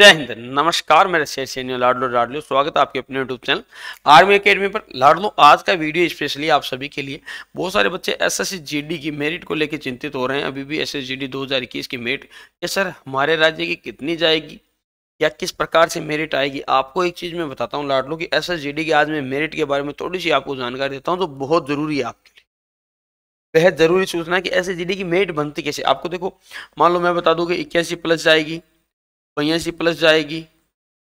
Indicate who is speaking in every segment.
Speaker 1: जय हिंद नमस्कार मेरे शेर सैन्य लाडलो लाडलो स्वागत है आपके अपने यूट्यूब चैनल आर्मी अकेडमी पर लाडलो आज का वीडियो स्पेशली आप सभी के लिए बहुत सारे बच्चे एसएससी जीडी की मेरिट को लेकर चिंतित हो रहे हैं अभी भी एसएसजीडी 2021 की मेरिट ये सर हमारे राज्य की कितनी जाएगी या किस प्रकार से मेरिट आएगी आपको एक चीज़ मैं बताता हूँ लाडलो की एस की आज मैं मेरिट के बारे में थोड़ी सी आपको जानकारी देता हूँ तो बहुत ज़रूरी है आपके लिए बेहद ज़रूरी सूचना कि एस की मेरिट बनती कैसे आपको देखो मान लो मैं बता दूँ कि इक्यासी प्लस जाएगी तो यहाँ से प्लस जाएगी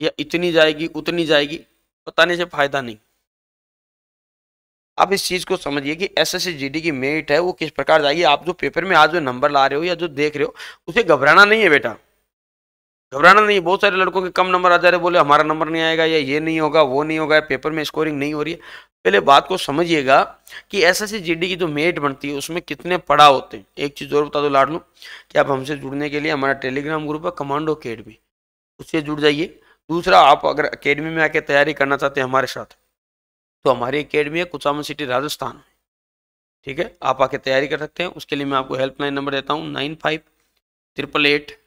Speaker 1: या इतनी जाएगी उतनी जाएगी बताने से फायदा नहीं आप इस चीज़ को समझिए कि एस एस की मेरिट है वो किस प्रकार जाएगी आप जो पेपर में आज जो नंबर ला रहे हो या जो देख रहे हो उसे घबराना नहीं है बेटा घबराना नहीं बहुत सारे लड़कों के कम नंबर आ जा रहे बोले हमारा नंबर नहीं आएगा या ये नहीं होगा वो नहीं होगा पेपर में स्कोरिंग नहीं हो रही है पहले बात को समझिएगा कि एस एस जीडी की जो तो मेट बनती है उसमें कितने पड़ा होते हैं एक चीज़ और बता दो लाड लू कि आप हमसे जुड़ने के लिए हमारा टेलीग्राम ग्रुप है कमांडो अकेडमी उससे जुड़ जाइए दूसरा आप अगर अकेडमी में आके तैयारी करना चाहते हैं हमारे साथ तो हमारी अकेडमी है कुचामन सिटी राजस्थान ठीक है आप आके तैयारी कर सकते हैं उसके लिए मैं आपको हेल्पलाइन नंबर देता हूँ nine five triple eight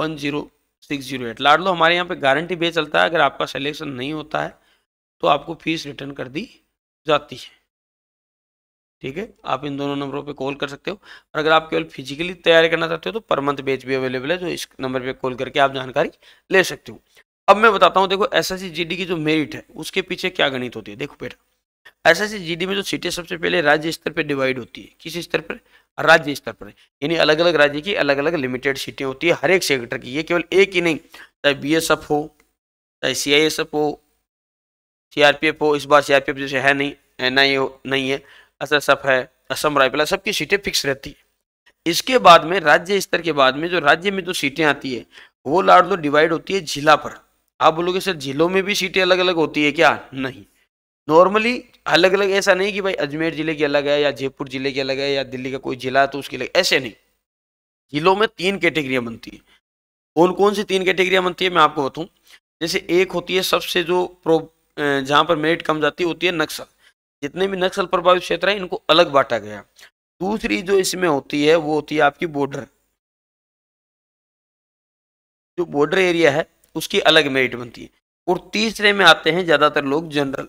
Speaker 1: one zero six zero eight लाड लो हमारे यहाँ पे गारंटी भी चलता है अगर आपका सिलेक्शन नहीं होता है तो आपको फीस रिटर्न कर दी जाती है ठीक है आप इन दोनों नंबरों पे कॉल कर सकते हो और अगर आप केवल फिजिकली तैयारी करना चाहते हो तो पर मंथ बेच भी अवेलेबल है जो इस नंबर पे कॉल करके आप जानकारी ले सकते हो अब मैं बताता हूँ देखो एस एस की जो मेरिट है उसके पीछे क्या गणित होती है देखो बेटा एस एस में जो सीटें सबसे पहले राज्य स्तर पर डिवाइड होती है किस स्तर पर राज्य स्तर पर यानी अलग अलग राज्य की अलग अलग लिमिटेड सीटें होती है हर एक सेक्टर की ये केवल एक ही नहीं चाहे बी हो चाहे सी हो सीआरपीएफ हो इस बार सीआरपीएफ जैसे है नहीं नहीं हो नहीं है एसएसएफ है असम राइफल सबकी सीटें फिक्स रहती है इसके बाद में राज्य स्तर के बाद में जो राज्य में जो सीटें आती है वो लाड लो तो डिवाइड होती है जिला पर आप बोलोगे सर जिलों में भी सीटें अलग अलग होती है क्या नहीं नॉर्मली अलग अलग ऐसा नहीं कि भाई अजमेर जिले की अलग है या जयपुर जिले की अलग है या दिल्ली का कोई जिला तो उसके लिए ऐसे नहीं जिलों में तीन कैटेगरियाँ बनती है कौन कौन सी तीन कैटेगरियाँ बनती है मैं आपको बताऊँ जैसे एक होती है सबसे जो जहाँ पर मेरिट कम जाती होती है नक्सल जितने भी नक्सल प्रभावित क्षेत्र हैं इनको अलग बांटा गया दूसरी जो इसमें होती है वो होती है आपकी बॉर्डर जो बॉर्डर एरिया है उसकी अलग मेरिट बनती है और तीसरे में आते हैं ज़्यादातर लोग जनरल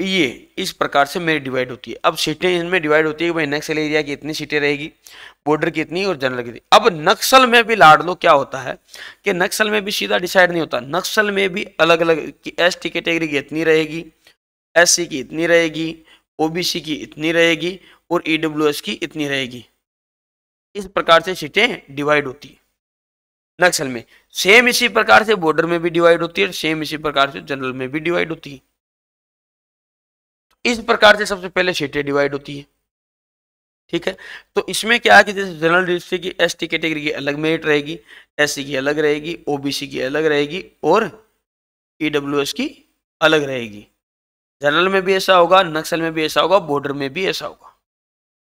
Speaker 1: ये इस प्रकार से मेरी डिवाइड होती है अब सीटें इनमें डिवाइड होती है कि भाई नक्सल एरिया की इतनी सीटें रहेगी बॉर्डर की इतनी और जनरल की अब नक्सल में भी लाड लो क्या होता है कि नक्सल में भी सीधा डिसाइड नहीं होता नक्सल में भी अलग अलग कि एस टी कैटेगरी की इतनी रहेगी एस की इतनी रहेगी ओ की इतनी रहेगी और ई e की इतनी रहेगी इस प्रकार से सीटें डिवाइड होती है नक्सल में सेम इसी प्रकार से बॉर्डर में भी डिवाइड होती है सेम इसी प्रकार से जनरल में भी डिवाइड होती है इस प्रकार से सबसे पहले सीटें डिवाइड होती है ठीक है तो इसमें क्या है कि जैसे जनरल रजिस्ट्री की एस टी कैटेगरी की अलग मेरिट रहेगी एस की अलग रहेगी ओबीसी की अलग रहेगी और ई e की अलग रहेगी जनरल में भी ऐसा होगा नक्सल में भी ऐसा होगा बॉर्डर में भी ऐसा होगा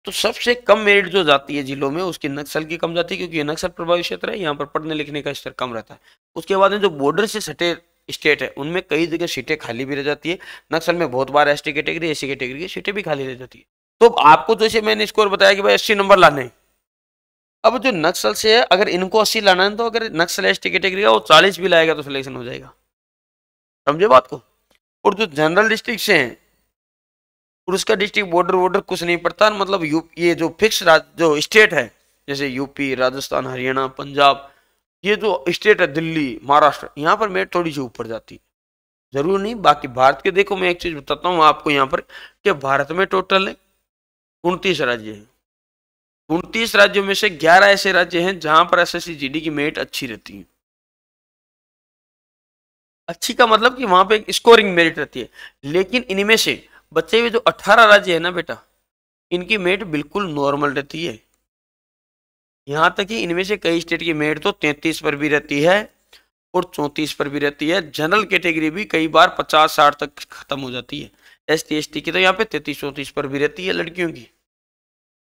Speaker 1: तो सबसे कम मेरिट जो जाती है जिलों में उसकी नक्सल की कम जाती है क्योंकि नक्सल प्रभावित क्षेत्र है यहाँ पर पढ़ने लिखने का स्तर कम रहता है उसके बाद में जो बॉर्डर से सटे स्टेट है उनमें कई जगह सीटें खाली भी रह जाती है नक्सल में बहुत बार एस कैटेगरी एस कैटेगरी की सीटें भी खाली रह जाती है तो आपको जैसे तो मैंने स्कोर बताया कि भाई अस्सी नंबर लाने अब जो नक्सल से है अगर इनको अस्सी लाना है तो अगर नक्सल एस कैटेगरी का वो चालीस भी लाएगा तो सिलेक्शन हो जाएगा समझे बात को और जो जनरल डिस्ट्रिक्ट से हैं और उसका डिस्ट्रिक्ट बॉर्डर वॉर्डर कुछ नहीं पड़ता मतलब यू ये जो फिक्स जो स्टेट है जैसे यूपी राजस्थान हरियाणा पंजाब ये जो स्टेट है दिल्ली महाराष्ट्र यहाँ पर मेरिट थोड़ी सी ऊपर जाती है जरूर नहीं बाकी भारत के देखो मैं एक चीज बताता हूँ आपको यहाँ पर कि भारत में टोटल है उनतीस राज्य हैं उनतीस राज्यों में से ग्यारह ऐसे राज्य हैं जहां पर एस एस की मेरिट अच्छी रहती है अच्छी का मतलब कि वहां पे एक स्कोरिंग मेरिट रहती है लेकिन इनमें से बच्चे हुए जो 18 राज्य है ना बेटा इनकी मेरिट बिल्कुल नॉर्मल रहती है यहाँ तक कि इनमें से कई स्टेट की मेरिट तो तैंतीस पर भी रहती है और चौंतीस पर भी रहती है जनरल कैटेगरी भी कई बार पचास साठ तक खत्म हो जाती है एस टी एस टी की तो यहाँ पे तैतीस चौंतीस पर भी रहती है लड़कियों की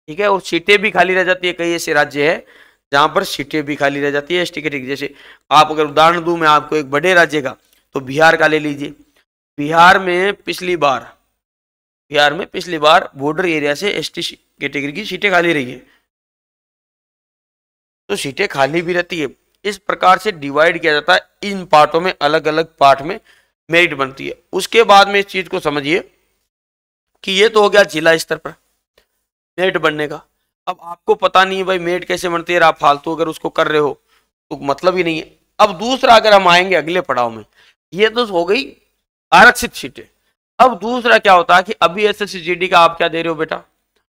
Speaker 1: ठीक है और सीटें भी खाली रह जाती है कई ऐसे राज्य है जहाँ पर सीटें भी खाली रह जाती है एस टी कैटेगरी जैसे आप अगर उदाहरण दूँ मैं आपको एक बड़े राज्य का तो बिहार का ले लीजिए बिहार में पिछली बार बिहार में पिछली बार बॉर्डर एरिया से एस टी कैटेगरी की सीटें खाली रही है तो सीटें खाली भी रहती है इस प्रकार से डिवाइड किया जाता है इन पार्टों में अलग अलग पार्ट में मेरिट बनती है उसके बाद में इस चीज को समझिए कि ये तो हो गया जिला स्तर पर मेरिट बनने का अब आपको पता नहीं है भाई मेरिट कैसे बनती है आप फालतू अगर उसको कर रहे हो तो मतलब ही नहीं है अब दूसरा अगर हम आएंगे अगले पड़ाव में ये तो हो गई आरक्षित सीटें अब दूसरा क्या होता है कि अभी एस एस का आप क्या दे रहे हो बेटा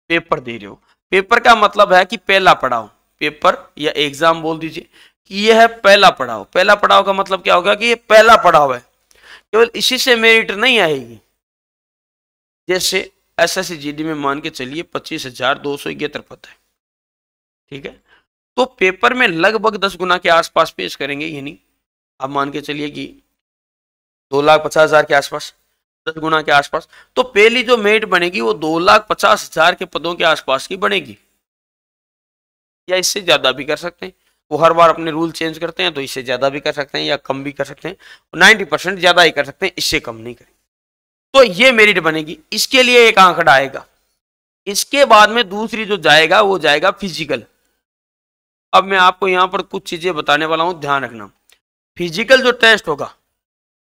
Speaker 1: पेपर दे रहे हो पेपर का मतलब है कि पहला पड़ाव पेपर या एग्जाम बोल दीजिए कि यह है पहला पड़ाव पहला पड़ाव का मतलब क्या होगा कि यह पहला पड़ाव है केवल इसी से मेरिट नहीं आएगी जैसे एस एस जी में मान के चलिए पच्चीस हजार दो सौ इकहत्तर पद है ठीक है तो पेपर में लगभग दस गुना के आसपास पेश करेंगे यानी आप मान के चलिए कि दो लाख पचास हजार के आसपास दस गुना के आसपास तो पहली जो मेरिट बनेगी वो दो लाख पचास हजार के पदों के आसपास की बनेगी या इससे ज़्यादा भी कर सकते हैं वो हर बार अपने रूल चेंज करते हैं तो इससे ज़्यादा भी कर सकते हैं या कम भी कर सकते हैं नाइन्टी परसेंट ज़्यादा ही कर सकते हैं इससे कम नहीं करें तो ये मेरिट बनेगी इसके लिए एक आंकड़ा आएगा इसके बाद में दूसरी जो जाएगा वो जाएगा फिजिकल अब मैं आपको यहाँ पर कुछ चीज़ें बताने वाला हूँ ध्यान रखना फिजिकल जो टेस्ट होगा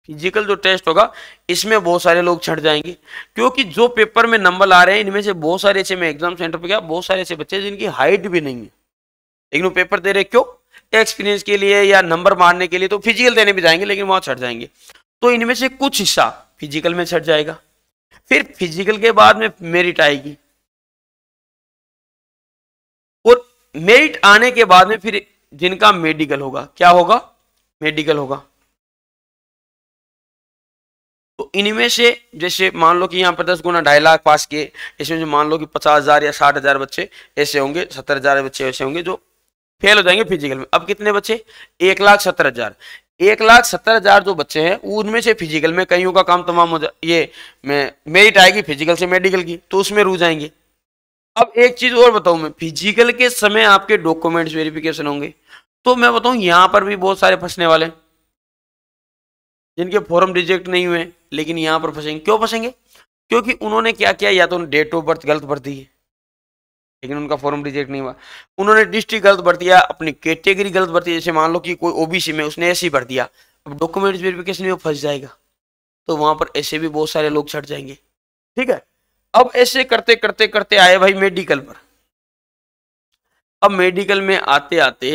Speaker 1: फिजिकल जो टेस्ट होगा इसमें बहुत सारे लोग छट जाएंगे क्योंकि जो पेपर में नंबर आ रहे हैं इनमें से बहुत सारे ऐसे मैं एग्जाम सेंटर पर गया बहुत सारे ऐसे बच्चे जिनकी हाइट भी नहीं है लेकिन वो पेपर दे रहे क्यों एक्सपीरियंस के लिए या नंबर मारने के लिए तो फिजिकल देने भी जाएंगे लेकिन वहां छट जाएंगे तो इनमें से कुछ हिस्सा फिजिकल में छट जाएगा फिर फिजिकल के बाद में मेरिट आएगी और मेरिट आने के बाद में फिर जिनका मेडिकल होगा क्या होगा मेडिकल होगा तो इनमें से जैसे मान लो कि यहां पर दस गुना ढाई लाख पास किए इसमें से मान लो कि पचास हजार या साठ हजार बच्चे ऐसे होंगे सत्तर हजार बच्चे ऐसे होंगे जो फेल हो जाएंगे फिजिकल में अब कितने बच्चे एक लाख सत्तर हजार एक लाख सत्तर हजार जो बच्चे हैं उनमें से फिजिकल में कईयों का काम तमाम हो जाए ये मैं मेरिट आएगी फिजिकल से मेडिकल की तो उसमें रू जाएंगे अब एक चीज और बताऊं मैं फिजिकल के समय आपके डॉक्यूमेंट्स वेरिफिकेशन होंगे तो मैं बताऊं यहां पर भी बहुत सारे फंसने वाले जिनके फॉर्म रिजेक्ट नहीं हुए लेकिन यहाँ पर फंसेंगे क्यों फंसेंगे क्योंकि उन्होंने क्या किया या तो डेट ऑफ बर्थ गलत भर दी है लेकिन उनका फॉर्म रिजेक्ट नहीं हुआ उन्होंने डिस्ट्रिक्ट गलत भर दिया अपनी कैटेगरी गलत भर दी जैसे मान लो कि कोई ओबीसी में उसने ऐसे ही भर दिया अब डॉक्यूमेंट वेरिफिकेशन में फंस जाएगा तो वहां पर ऐसे भी बहुत सारे लोग छट जाएंगे ठीक है अब ऐसे करते करते करते आए भाई मेडिकल पर अब मेडिकल में आते आते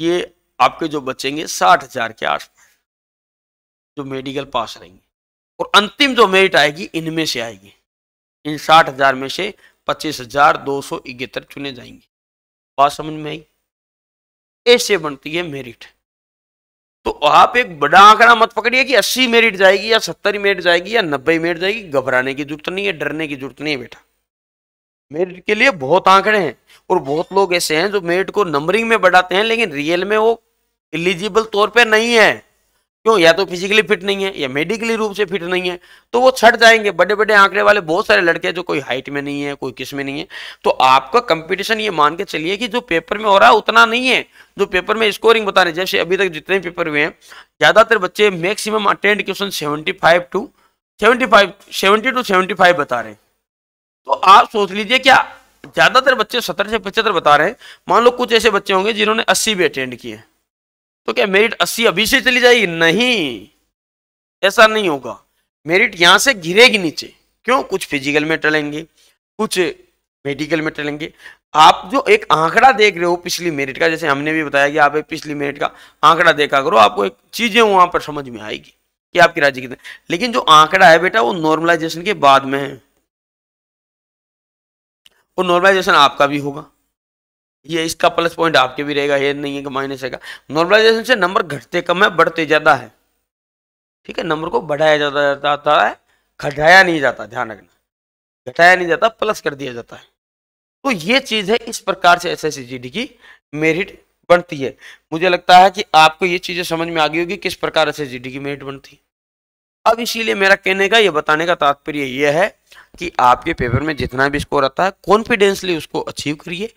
Speaker 1: ये आपके जो बचेंगे साठ हजार के आठ जो मेडिकल पास रहेंगे और अंतिम जो मेरिट आएगी इनमें से आएगी इन साठ हजार में से पच्चीस हजार दो सौ इकहत्तर चुने जाएंगे बात समझ में आई ऐसे बनती है मेरिट तो आप एक बड़ा आंकड़ा मत पकड़िए कि 80 मेरिट जाएगी या 70 मेरिट जाएगी या 90 मेरिट जाएगी घबराने की जरूरत नहीं है डरने की जरूरत नहीं है बेटा मेरिट के लिए बहुत आंकड़े हैं और बहुत लोग ऐसे हैं जो मेरिट को नंबरिंग में बढ़ाते हैं लेकिन रियल में वो एलिजिबल तौर पे नहीं है क्यों या तो फिजिकली फिट नहीं है या मेडिकली रूप से फिट नहीं है तो वो छट जाएंगे बड़े बड़े आंकड़े वाले बहुत सारे लड़के हैं जो कोई हाइट में नहीं है कोई किस में नहीं है तो आपका कंपटीशन ये मान के चलिए कि जो पेपर में हो रहा है उतना नहीं है जो पेपर में स्कोरिंग बता रहे जैसे अभी तक जितने पेपर हुए हैं ज़्यादातर बच्चे maximum attend question seventy five to seventy five seventy to seventy five बता रहे हैं तो आप सोच लीजिए क्या ज़्यादातर बच्चे सत्तर से पचहत्तर बता रहे हैं मान लो कुछ ऐसे बच्चे होंगे जिन्होंने अस्सी भी अटेंड किए हैं तो क्या मेरिट अस्सी अभी से चली जाएगी नहीं ऐसा नहीं होगा मेरिट यहां से गिरेगी नीचे क्यों कुछ फिजिकल में टलेंगे कुछ मेडिकल में टलेंगे आप जो एक आंकड़ा देख रहे हो पिछली मेरिट का जैसे हमने भी बताया कि आप एक पिछली मेरिट का आंकड़ा देखा करो आपको एक चीजें वहां पर समझ में आएगी कि आपकी राज्य कितने लेकिन जो आंकड़ा है बेटा वो नॉर्मलाइजेशन के बाद में है और नॉर्मलाइजेशन आपका भी होगा ये इसका प्लस पॉइंट आपके भी रहेगा ये नहीं है कि माइनस है नॉर्मलाइजेशन से नंबर घटते कम है बढ़ते ज़्यादा है ठीक है नंबर को बढ़ाया जाता जाता है घटाया नहीं जाता ध्यान रखना घटाया नहीं जाता प्लस कर दिया जाता है तो ये चीज़ है इस प्रकार से एस एस की मेरिट बनती है मुझे लगता है कि आपको ये चीज़ें समझ में आ गई होगी किस प्रकार एस एस की मेरिट बनती है अब इसीलिए मेरा कहने का ये बताने का तात्पर्य यह है कि आपके पेपर में जितना भी स्कोर आता है कॉन्फिडेंसली उसको अचीव करिए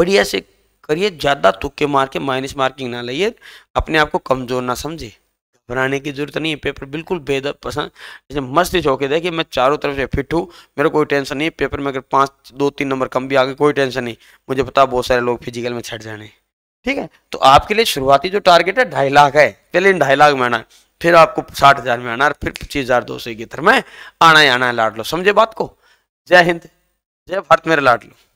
Speaker 1: बढ़िया से करिए ज़्यादा तुक्के मार के माइनस मार्किंग ना लाइए अपने आप को कमज़ोर ना समझे घबराने की जरूरत नहीं है पेपर बिल्कुल बेदर पसंद जैसे मस्त ही चौके देखिए मैं चारों तरफ से फिट हूँ मेरा कोई टेंशन नहीं पेपर में अगर पाँच दो तीन नंबर कम भी आ गए कोई टेंशन नहीं मुझे पता बहुत सारे लोग फिजिकल में छट जाने ठीक है तो आपके लिए शुरुआती जो टारगेट है ढाई लाख है पहले इन ढाई लाख में आना फिर आपको साठ हज़ार में आना फिर पच्चीस हज़ार दो सौ इकहत्तर में आना ही आना है लाट लो समझे बात को जय हिंद जय भारत मेरे लाट लो